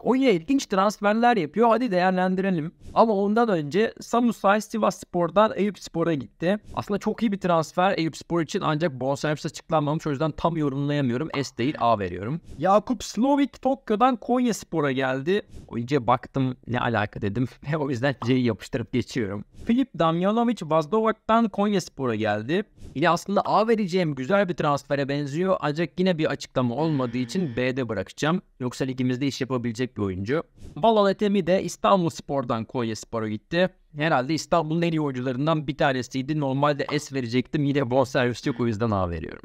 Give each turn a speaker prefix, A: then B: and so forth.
A: Konya ilginç transferler yapıyor. Hadi değerlendirelim. Ama ondan önce Samusay Sivas Spor'dan Eyüp Spor'a gitti. Aslında çok iyi bir transfer Eyüp Spor için ancak bonservis açıklanmamış. O yüzden tam yorumlayamıyorum. S değil A veriyorum. Yakup Slovik Tokyo'dan Konya Spor'a geldi. Önce baktım ne alaka dedim. Ve o yüzden C'yi yapıştırıp geçiyorum. Filip Damjanovic Vazdovak'tan Konya Spor'a geldi. Yine aslında A vereceğim güzel bir transfere benziyor. Ancak yine bir açıklama olmadığı için B'de bırakacağım. Yoksa ligimizde iş yapabilecek yetenek oyuncu. Balal de İstanbul Spor'dan Konya Spor'a gitti. Herhalde İstanbul'un en iyi oyuncularından bir tanesiydi. Normalde S verecektim. Yine bonservis yok o yüzden A veriyorum.